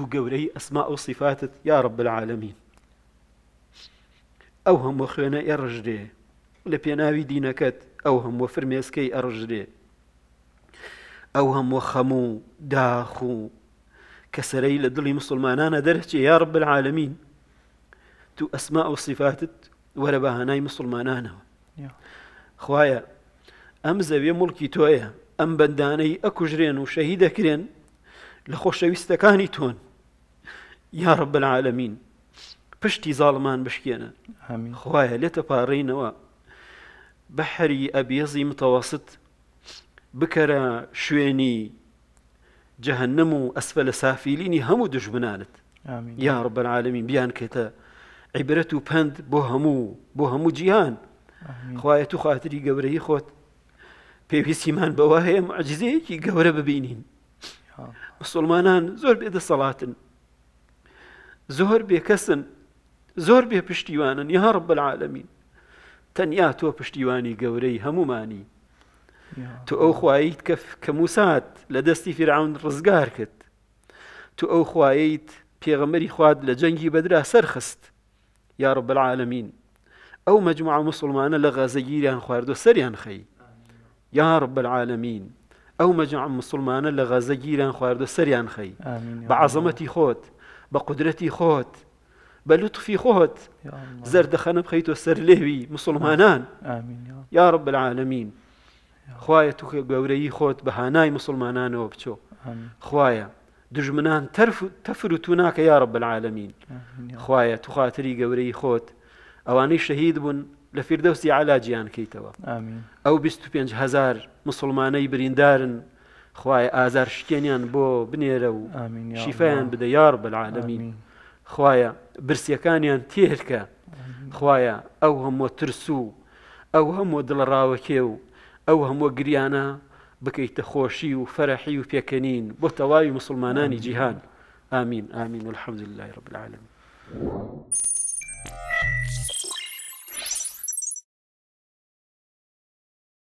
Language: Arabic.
تو گەورەی أسماء ئەو يا رب العالمين أوهم ئەو هەموو خوێنە ئێڕژرێ أوهم پێناوی دینەکەت ئەو هەموو فرمێسکەی ئەڕژرێ ئەو هەموو خەموو داخ و کەسەرەی لە دڵی تو أسماء وصفات ولا وەرە مسلمان أنا خوايا أم زبي ملكي تويا أم بنداني أكجرين و شەهی دەکرێن لە خۆشەویستەکانی يا رب العالمين بشتي ظالمان بشكينا امين خويا پارڕینەوە بەحری بحري متەوەست متوسط شوێنی شويني جهنم اسفل سافليني همو هەموو امين يا رب العالمين بيان كتا عبرتو بند بوهمو بوهمو جيان خويا هەموو جیهان خوایە تو خاتری سيمان بواهي پێویستیمان بەوە هەیە عجزەیەکی گەورە ببینین مسلمانان زور بيد الصلاه زهر زۆر بێکەسن زۆر بێ پشتیوانن یهڕ بەعاالەمین تەنیا تو پشتیوانی گەورەی هەمومانی تو او خواییت کە موسات لە فرعون ڕزگار کرد تو ئەو خواییت پێغەمەری خواد لە جەنگی سرخست سەرخست رب بەعاالەمین او مەجموع مسلمانە لە غەزەگیریان خواردۆ سەریان خەی یاڕ رب ئەو او مسلمانە لە غەزەگیران خواردە سەریان خەی بە عزەمەتی خۆت بقدرتي خوت بلطفي خوت زرد خۆت زەردەخەنە بخەیتۆ لهوي مسلمانان آه. آمين يا رب العالمين خوایە تو گەورەی خۆت بە هانای مسلمانانەوە بچۆ خوایە دژمنان يا و تو ناکە یا رب العالمین خوایە تو خاتری گەورەی خۆت ئەوانەی شەهید بوون لە فردەوسی علاجیان کەیتەوە ئەو 25 هزار برين دارن خوای ئازار شکێنیان بۆ بنێرە و شیفایان بدە یار بەعاالەمین خوایە برسیەکانیان تێرکە خوایە ئەو هەموو ترسو ئەو هەموو دڵڕاوەکێ و ئەو هەموو گریانە بکەیتە خۆشی و فەرەحی و پێکەنین بۆ تەواوی مسلمانانی جیهان ئامین ئامین الحەمدلله رب العالمین.